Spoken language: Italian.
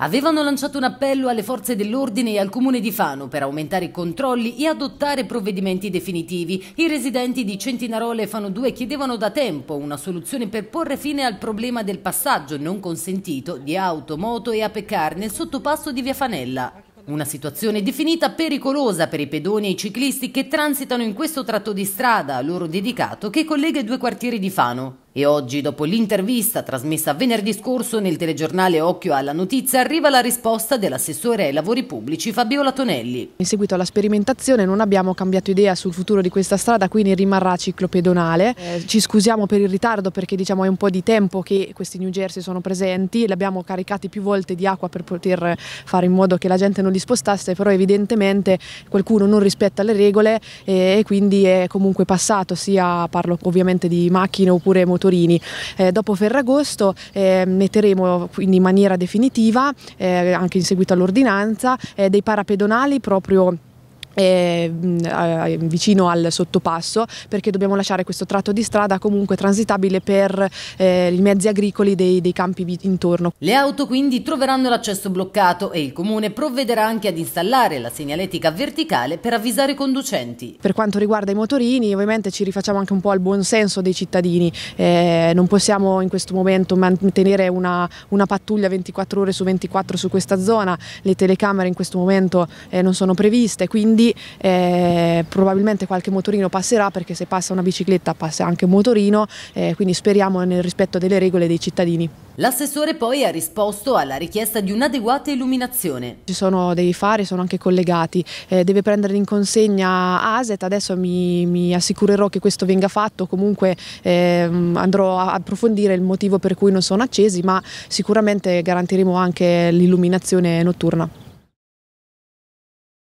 avevano lanciato un appello alle forze dell'ordine e al comune di Fano per aumentare i controlli e adottare provvedimenti definitivi. I residenti di Centinarole e Fano 2 chiedevano da tempo una soluzione per porre fine al problema del passaggio non consentito di auto, moto e apecar nel sottopasso di Via Fanella. Una situazione definita pericolosa per i pedoni e i ciclisti che transitano in questo tratto di strada a loro dedicato che collega i due quartieri di Fano. E oggi, dopo l'intervista trasmessa venerdì scorso nel telegiornale Occhio alla Notizia, arriva la risposta dell'assessore ai lavori pubblici Fabiola Tonelli. In seguito alla sperimentazione non abbiamo cambiato idea sul futuro di questa strada, quindi rimarrà ciclopedonale. Eh, ci scusiamo per il ritardo perché diciamo, è un po' di tempo che questi New Jersey sono presenti, li abbiamo caricati più volte di acqua per poter fare in modo che la gente non li spostasse, però evidentemente qualcuno non rispetta le regole eh, e, quindi è comunque passato, sia parlo ovviamente di macchine oppure motori motorini. Eh, dopo Ferragosto eh, metteremo quindi in maniera definitiva, eh, anche in seguito all'ordinanza, eh, dei parapedonali proprio eh, vicino al sottopasso perché dobbiamo lasciare questo tratto di strada comunque transitabile per eh, i mezzi agricoli dei, dei, campi intorno. Le auto quindi troveranno l'accesso bloccato e il comune provvederà anche ad installare la segnaletica verticale per avvisare i conducenti. Per quanto riguarda i motorini ovviamente ci rifacciamo anche un po' al buon senso dei cittadini, eh, non possiamo in questo momento mantenere una, una, pattuglia 24 ore su 24 su questa zona, le telecamere in questo momento eh, non sono previste quindi eh, probabilmente qualche motorino passerà perché se passa una bicicletta passa anche un motorino, eh, quindi speriamo nel rispetto delle regole dei cittadini. L'assessore poi ha risposto alla richiesta di un'adeguata illuminazione. Ci sono dei fari, sono anche collegati, eh, deve prendere in consegna ASET, adesso mi, mi assicurerò che questo venga fatto, comunque ehm, andrò a approfondire il motivo per cui non sono accesi, ma sicuramente garantiremo anche l'illuminazione notturna.